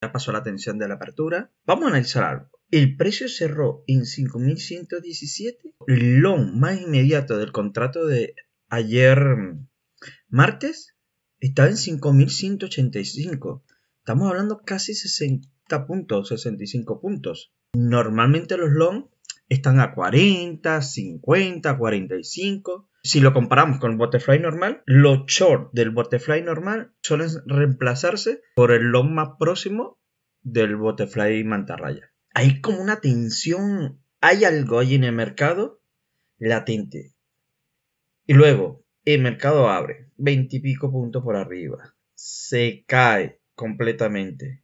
Ya pasó la tensión de la apertura. Vamos a analizar algo. El precio cerró en 5.117. El long más inmediato del contrato de ayer mm, martes está en 5.185. Estamos hablando casi 60 puntos, 65 puntos. Normalmente los long están a 40, 50, 45. Si lo comparamos con el butterfly normal, los short del butterfly normal suelen reemplazarse por el long más próximo del butterfly mantarraya. Hay como una tensión, hay algo ahí en el mercado latente. Y luego, el mercado abre, 20 y pico puntos por arriba, se cae completamente.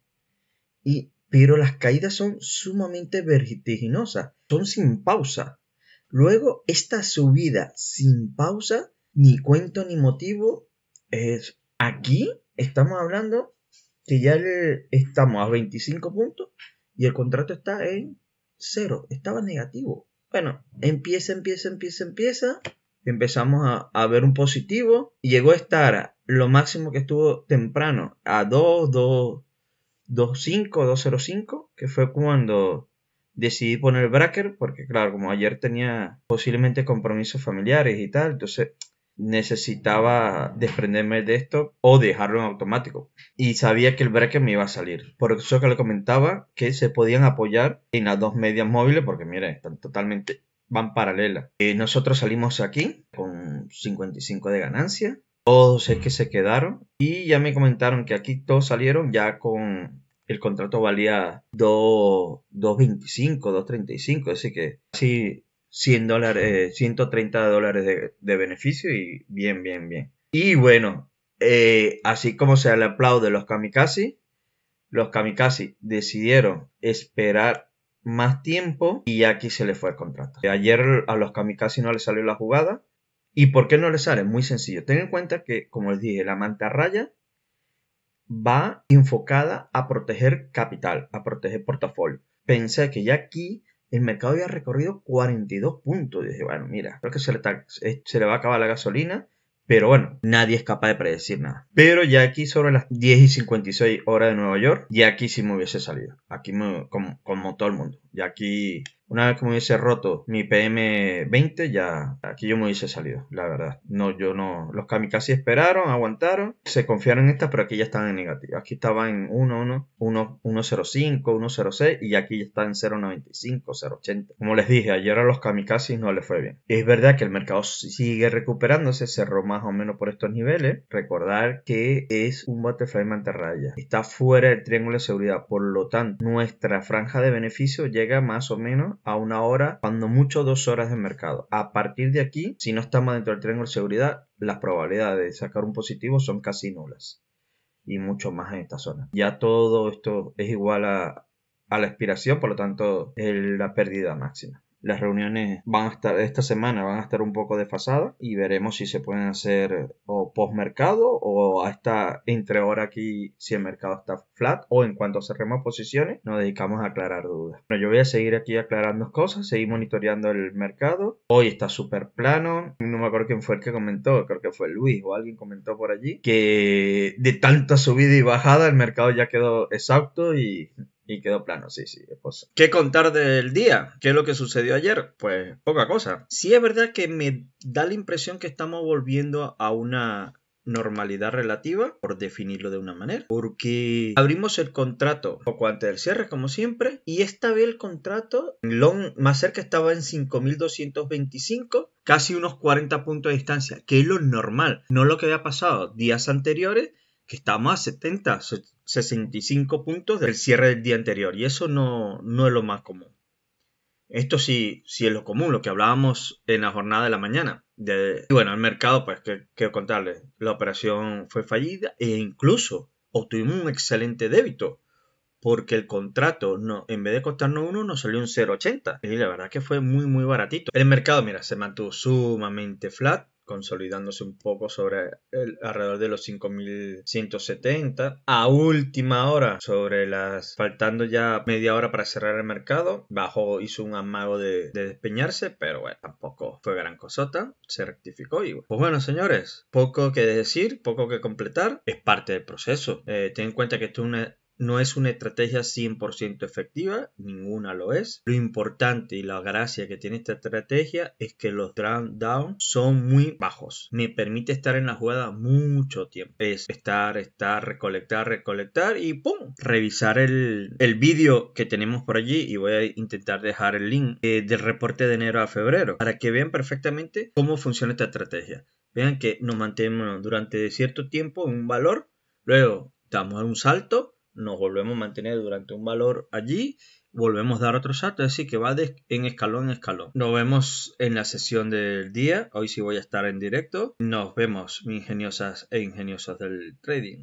Y pero las caídas son sumamente vertiginosas, son sin pausa. Luego, esta subida sin pausa, ni cuento ni motivo, es aquí estamos hablando que ya estamos a 25 puntos y el contrato está en cero, estaba negativo. Bueno, empieza, empieza, empieza, empieza. Empezamos a, ver un positivo. Y llegó a estar lo máximo que estuvo temprano, a 2, 2, 2.5, 2.05, que fue cuando decidí poner el breaker porque claro, como ayer tenía posiblemente compromisos familiares y tal, entonces necesitaba desprenderme de esto o dejarlo en automático. Y sabía que el breaker me iba a salir. Por eso que le comentaba que se podían apoyar en las dos medias móviles, porque miren, están totalmente van paralelas. Eh, nosotros salimos aquí con 55 de ganancia todos es que se quedaron y ya me comentaron que aquí todos salieron ya con el contrato valía 2.25, 2.35, así que casi 100 dólares, 130 eh, dólares de, beneficio y bien, bien, bien. Y bueno, eh, así como se le aplaude los kamikaze, los kamikaze decidieron esperar más tiempo y aquí se le fue el contrato. Ayer a los kamikaze no le salió la jugada ¿Y por qué no le sale? Muy sencillo. Ten en cuenta que, como les dije, la raya va enfocada a proteger capital, a proteger portafolio. Pensé que ya aquí el mercado había recorrido 42 puntos. dije, bueno, mira, creo que eh, se le, va a acabar la gasolina. Pero bueno, nadie es capaz de predecir nada. Pero ya aquí sobre las 10 y 56 horas de Nueva York, ya aquí sí me hubiese salido. Aquí como todo el mundo. Ya aquí una vez que me hubiese roto mi PM20, ya aquí yo me hubiese salido, la verdad. No, yo no. Los kamikaze esperaron, aguantaron, se confiaron en estas, pero aquí ya están en negativo. Aquí estaba en 1, 1, 1, 0, 1.06 y aquí ya están en 0.95, 0.80. Como les dije, ayer a los kamikazes no les fue bien. Es verdad que el mercado sigue recuperándose, cerró más o menos por estos niveles. Recordar que es un butterfly mantarraya. Está fuera del triángulo de seguridad, por lo tanto, nuestra franja de beneficio llega más o menos a una hora, cuando mucho dos horas de mercado. A partir de aquí, si no estamos dentro del triángulo de seguridad, las probabilidades de sacar un positivo son casi nulas. Y mucho más en esta zona. Ya todo esto es igual a, la expiración, por lo tanto, es la pérdida máxima. Las reuniones van a estar, esta semana van a estar un poco desfasadas y veremos si se pueden hacer o post mercado o hasta entre ahora aquí si el mercado está flat o en cuanto cerremos posiciones nos dedicamos a aclarar dudas. Bueno, yo voy a seguir aquí aclarando cosas, seguir monitoreando el mercado. Hoy está súper plano, no me acuerdo quién fue el que comentó, creo que fue Luis o alguien comentó por allí que de tanta subida y bajada el mercado ya quedó exacto y y quedó plano, sí, sí, esposa. ¿Qué contar del día? ¿Qué es lo que sucedió ayer? Pues poca cosa. Sí es verdad que me da la impresión que estamos volviendo a una normalidad relativa, por definirlo de una manera, porque abrimos el contrato poco antes del cierre, como siempre, y esta vez el contrato, Long más cerca estaba en 5.225, casi unos 40 puntos de distancia, que es lo normal, no lo que había pasado días anteriores, que está más 70, 65 puntos del cierre del día anterior. Y eso no, no es lo más común. Esto sí, sí es lo común, lo que hablábamos en la jornada de la mañana. De, bueno, el mercado, pues que quiero contarles, la operación fue fallida e incluso obtuvimos un excelente débito porque el contrato no, en vez de costarnos uno nos salió un 0,80 y la verdad que fue muy muy baratito. El mercado, mira, se mantuvo sumamente flat consolidándose un poco sobre el, alrededor de los 5.170. A última hora, sobre las faltando ya media hora para cerrar el mercado, bajó, hizo un amago de, despeñarse, pero bueno, tampoco fue gran cosota, se rectificó y Pues bueno, señores, poco que decir, poco que completar, es parte del proceso. Eh, ten en cuenta que esto es una no es una estrategia 100% efectiva, ninguna lo es. Lo importante y la gracia que tiene esta estrategia es que los drawdown down son muy bajos. Me permite estar en la jugada mucho tiempo. Es estar, estar, recolectar, recolectar y ¡pum! Revisar el, el vídeo que tenemos por allí y voy a intentar dejar el link eh, del reporte de enero a febrero para que vean perfectamente cómo funciona esta estrategia. Vean que nos mantenemos durante cierto tiempo en un valor, luego damos un salto nos volvemos a mantener durante un valor allí, volvemos a dar otro salto, es decir, que va en escalón en escalón. Nos vemos en la sesión del día, hoy sí voy a estar en directo. Nos vemos, e ingeniosas e ingeniosos del trading.